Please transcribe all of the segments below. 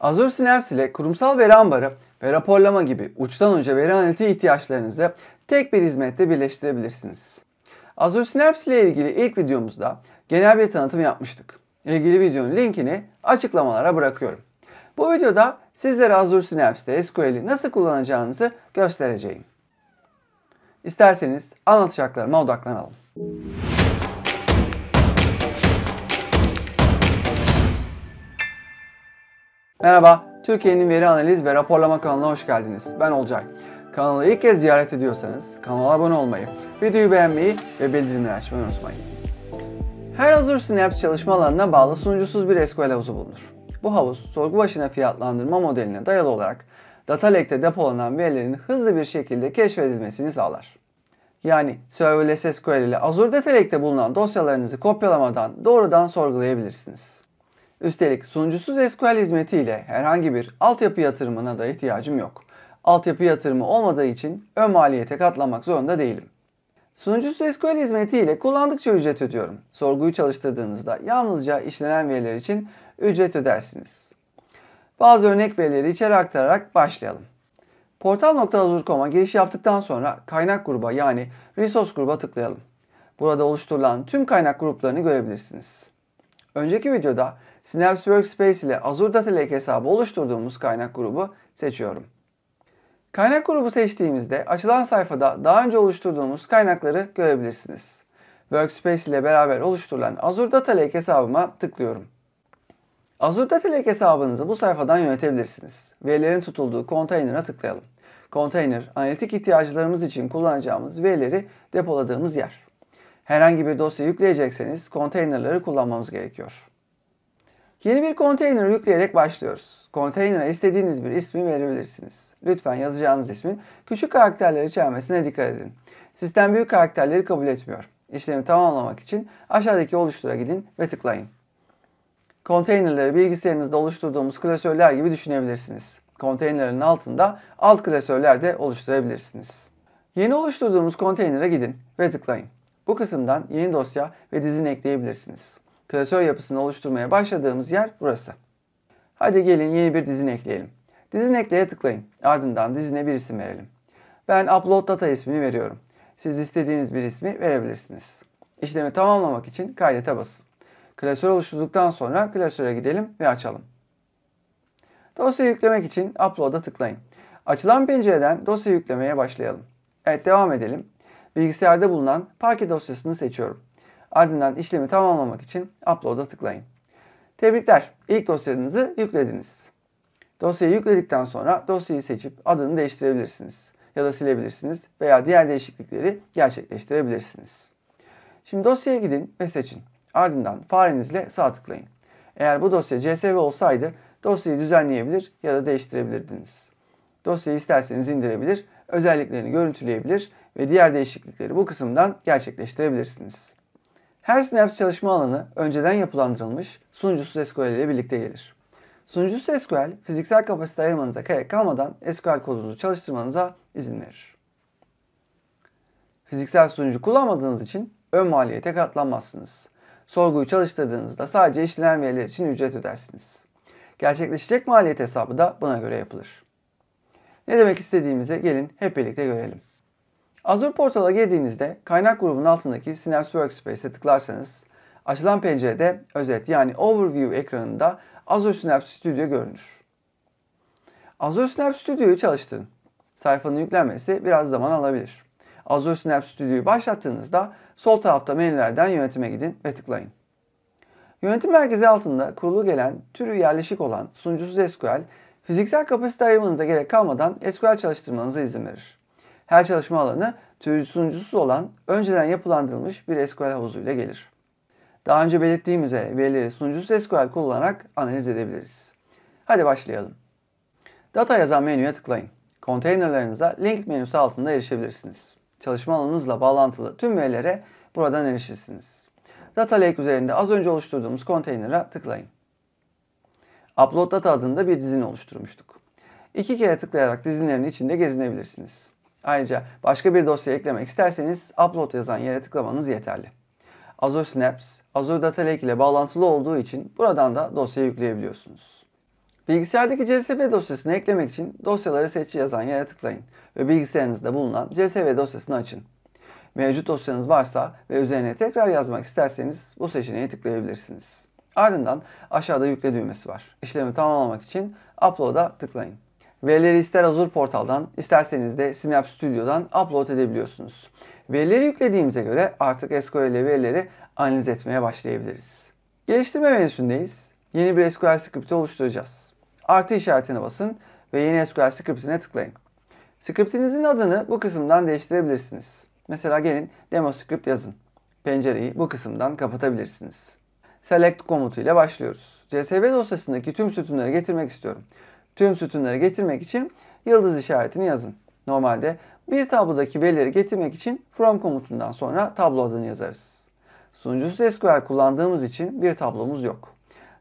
Azure Synapse ile kurumsal veri ambarı ve raporlama gibi uçtan uca veri analitiği ihtiyaçlarınızı tek bir hizmette birleştirebilirsiniz. Azure Synapse ile ilgili ilk videomuzda genel bir tanıtım yapmıştık. İlgili videonun linkini açıklamalara bırakıyorum. Bu videoda sizlere Azure Synapse'de SQL'i nasıl kullanacağınızı göstereceğim. İsterseniz anlatacaklarıma odaklanalım. Merhaba, Türkiye'nin veri analiz ve raporlama kanalına hoş geldiniz. Ben Olcay. Kanalı ilk kez ziyaret ediyorsanız kanala abone olmayı, videoyu beğenmeyi ve bildirimleri açmayı unutmayın. Her Azure Synapse çalışma alanına bağlı sunucusuz bir SQL havuzu bulunur. Bu havuz, sorgu başına fiyatlandırma modeline dayalı olarak data lake'te depolanan verilerin hızlı bir şekilde keşfedilmesini sağlar. Yani serverless SQL ile Azure Data Lake'te bulunan dosyalarınızı kopyalamadan doğrudan sorgulayabilirsiniz. Üstelik sunucusuz SQL hizmetiyle herhangi bir altyapı yatırımına da ihtiyacım yok. Altyapı yatırımı olmadığı için ön maliyete katlanmak zorunda değilim. Sunucusuz SQL hizmetiyle kullandıkça ücret ödüyorum. Sorguyu çalıştırdığınızda yalnızca işlenen veriler için ücret ödersiniz. Bazı örnek verileri içeri aktararak başlayalım. Portal.azur.com'a giriş yaptıktan sonra kaynak gruba yani resource gruba tıklayalım. Burada oluşturulan tüm kaynak gruplarını görebilirsiniz. Önceki videoda Synapse Workspace ile Azure Data Lake hesabı oluşturduğumuz kaynak grubu seçiyorum. Kaynak grubu seçtiğimizde açılan sayfada daha önce oluşturduğumuz kaynakları görebilirsiniz. Workspace ile beraber oluşturulan Azure Data Lake hesabıma tıklıyorum. Azure Data Lake hesabınızı bu sayfadan yönetebilirsiniz. Verilerin tutulduğu konteyner'a tıklayalım. Container, analitik ihtiyaçlarımız için kullanacağımız verileri depoladığımız yer. Herhangi bir dosya yükleyecekseniz konteynerları kullanmamız gerekiyor. Yeni bir konteyner yükleyerek başlıyoruz. Konteynere istediğiniz bir ismi verebilirsiniz. Lütfen yazacağınız ismin küçük karakterler içermesine dikkat edin. Sistem büyük karakterleri kabul etmiyor. İşlemi tamamlamak için aşağıdaki oluştura gidin ve tıklayın. Konteynerleri bilgisayarınızda oluşturduğumuz klasörler gibi düşünebilirsiniz. Konteynerlerin altında alt klasörler de oluşturabilirsiniz. Yeni oluşturduğumuz konteynere gidin ve tıklayın. Bu kısımdan yeni dosya ve dizin ekleyebilirsiniz klasör yapısını oluşturmaya başladığımız yer burası. Hadi gelin yeni bir dizin ekleyelim. Dizin ekleye tıklayın. Ardından dizine bir isim verelim. Ben upload data ismini veriyorum. Siz istediğiniz bir ismi verebilirsiniz. İşlemi tamamlamak için kaydete basın. Klasör oluşturduktan sonra klasöre gidelim ve açalım. Dosya yüklemek için upload'a tıklayın. Açılan pencereden dosya yüklemeye başlayalım. Evet devam edelim. Bilgisayarda bulunan parke dosyasını seçiyorum. Ardından işlemi tamamlamak için Upload'a tıklayın. Tebrikler, ilk dosyanızı yüklediniz. Dosyayı yükledikten sonra dosyayı seçip adını değiştirebilirsiniz ya da silebilirsiniz veya diğer değişiklikleri gerçekleştirebilirsiniz. Şimdi dosyaya gidin ve seçin. Ardından farenizle sağ tıklayın. Eğer bu dosya CSV olsaydı dosyayı düzenleyebilir ya da değiştirebilirdiniz. Dosyayı isterseniz indirebilir, özelliklerini görüntüleyebilir ve diğer değişiklikleri bu kısımdan gerçekleştirebilirsiniz. Her Synapse çalışma alanı önceden yapılandırılmış sunucusu SQL ile birlikte gelir. Sunucusuz SQL, fiziksel kapasite ayırmanıza gerek kalmadan SQL kodunuzu çalıştırmanıza izin verir. Fiziksel sunucu kullanmadığınız için ön maliyete katlanmazsınız. Sorguyu çalıştırdığınızda sadece işlenen veriler için ücret ödersiniz. Gerçekleşecek maliyet hesabı da buna göre yapılır. Ne demek istediğimize gelin hep birlikte görelim. Azure Portal'a girdiğinizde kaynak grubunun altındaki Synapse Workspace'e tıklarsanız açılan pencerede özet yani overview ekranında Azure Synapse Studio görünür. Azure Synapse Studio'yu çalıştırın. Sayfanın yüklenmesi biraz zaman alabilir. Azure Synapse Studio'yu başlattığınızda sol tarafta menülerden yönetime gidin ve tıklayın. Yönetim merkezi altında kurulu gelen, türü yerleşik olan sunucusuz SQL, fiziksel kapasite ayırmanıza gerek kalmadan SQL çalıştırmanıza izin verir. Her çalışma alanı sunucusuz olan önceden yapılandırılmış bir SQL havuzuyla gelir. Daha önce belirttiğim üzere verileri sunucusuz SQL kullanarak analiz edebiliriz. Hadi başlayalım. Data yazan menüye tıklayın. Konteynerlarınıza link menüsü altında erişebilirsiniz. Çalışma alanınızla bağlantılı tüm verilere buradan erişirsiniz. Data Lake üzerinde az önce oluşturduğumuz konteynere tıklayın. Upload Data adında bir dizin oluşturmuştuk. İki kere tıklayarak dizinlerin içinde gezinebilirsiniz. Ayrıca başka bir dosya eklemek isterseniz Upload yazan yere tıklamanız yeterli. Azure Snaps, Azure Data Lake ile bağlantılı olduğu için buradan da dosyayı yükleyebiliyorsunuz. Bilgisayardaki CSV dosyasını eklemek için dosyaları seçici yazan yere tıklayın ve bilgisayarınızda bulunan CSV dosyasını açın. Mevcut dosyanız varsa ve üzerine tekrar yazmak isterseniz bu seçeneği tıklayabilirsiniz. Ardından aşağıda yükle düğmesi var. İşlemi tamamlamak için Upload'a tıklayın. Verileri ister Azure portaldan, isterseniz de Synapse Studio'dan upload edebiliyorsunuz. Verileri yüklediğimize göre artık SQL ile verileri analiz etmeye başlayabiliriz. Geliştirme menüsündeyiz. Yeni bir SQL skripti oluşturacağız. Artı işaretine basın ve yeni SQL skriptine tıklayın. Skriptinizin adını bu kısımdan değiştirebilirsiniz. Mesela gelin demo script yazın. Pencereyi bu kısımdan kapatabilirsiniz. Select komutu ile başlıyoruz. CSV dosyasındaki tüm sütunları getirmek istiyorum. Tüm sütunları getirmek için yıldız işaretini yazın. Normalde bir tablodaki verileri getirmek için from komutundan sonra tablo adını yazarız. Sunucusuz SQL kullandığımız için bir tablomuz yok.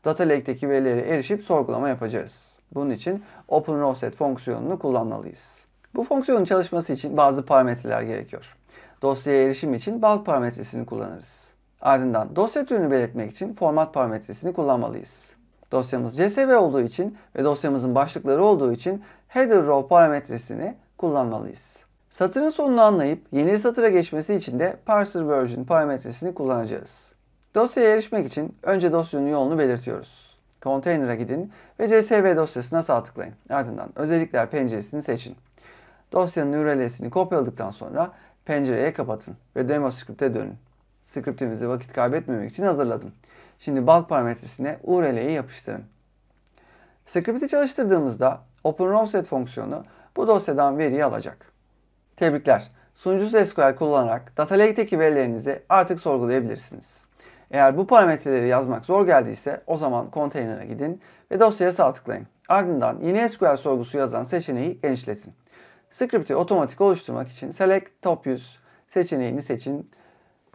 Data Lake'deki verilere erişip sorgulama yapacağız. Bunun için Open fonksiyonunu kullanmalıyız. Bu fonksiyonun çalışması için bazı parametreler gerekiyor. Dosyaya erişim için bulk parametresini kullanırız. Ardından dosya türünü belirtmek için format parametresini kullanmalıyız. Dosyamız CSV olduğu için ve dosyamızın başlıkları olduğu için header row parametresini kullanmalıyız. Satırın sonunu anlayıp yeni satıra geçmesi için de parser version parametresini kullanacağız. Dosyaya erişmek için önce dosyanın yolunu belirtiyoruz. Container'a gidin ve CSV dosyasına sağ tıklayın. Ardından özellikler penceresini seçin. Dosyanın URL'sini kopyaladıktan sonra pencereye kapatın ve demo script'e dönün. Script'imizi vakit kaybetmemek için hazırladım. Şimdi bal parametresine URL'yi yapıştırın. Script'i çalıştırdığımızda OpenROMSet fonksiyonu bu dosyadan veriyi alacak. Tebrikler. Sunucu SQL kullanarak data lake'deki verilerinizi artık sorgulayabilirsiniz. Eğer bu parametreleri yazmak zor geldiyse o zaman konteynere gidin ve dosyaya sağ tıklayın. Ardından yeni SQL sorgusu yazan seçeneği genişletin. Script'i otomatik oluşturmak için Select Top 100 seçeneğini seçin.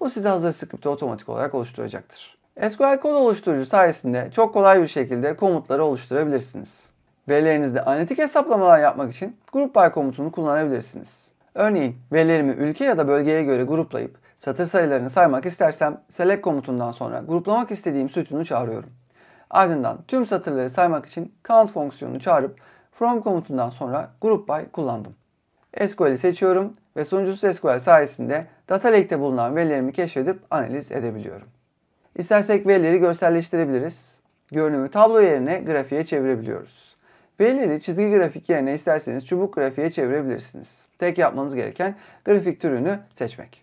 Bu size hazır script'i otomatik olarak oluşturacaktır. SQL kod oluşturucu sayesinde çok kolay bir şekilde komutları oluşturabilirsiniz. Verilerinizde analitik hesaplamalar yapmak için group by komutunu kullanabilirsiniz. Örneğin verilerimi ülke ya da bölgeye göre gruplayıp satır sayılarını saymak istersem select komutundan sonra gruplamak istediğim sütunu çağırıyorum. Ardından tüm satırları saymak için count fonksiyonunu çağırıp from komutundan sonra group by kullandım. SQL'i seçiyorum ve sonuncusuz SQL sayesinde data lake'te bulunan verilerimi keşfedip analiz edebiliyorum. İstersek verileri görselleştirebiliriz. Görünümü tablo yerine grafiğe çevirebiliyoruz. Verileri çizgi grafik yerine isterseniz çubuk grafiğe çevirebilirsiniz. Tek yapmanız gereken grafik türünü seçmek.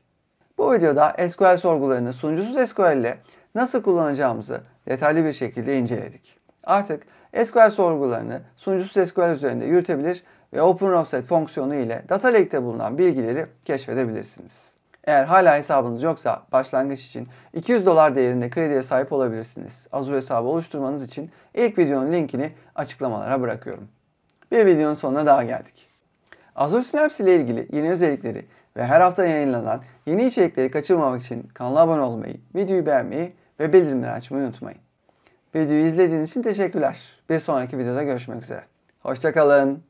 Bu videoda SQL sorgularını sunucusuz SQL ile nasıl kullanacağımızı detaylı bir şekilde inceledik. Artık SQL sorgularını sunucusuz SQL üzerinde yürütebilir ve Open Offset fonksiyonu ile data lake'te bulunan bilgileri keşfedebilirsiniz. Eğer hala hesabınız yoksa başlangıç için 200 dolar değerinde krediye sahip olabilirsiniz. Azure hesabı oluşturmanız için ilk videonun linkini açıklamalara bırakıyorum. Bir videonun sonuna daha geldik. Azure Synapse ile ilgili yeni özellikleri ve her hafta yayınlanan yeni içerikleri kaçırmamak için kanala abone olmayı, videoyu beğenmeyi ve bildirimleri açmayı unutmayın. Videoyu izlediğiniz için teşekkürler. Bir sonraki videoda görüşmek üzere. Hoşçakalın.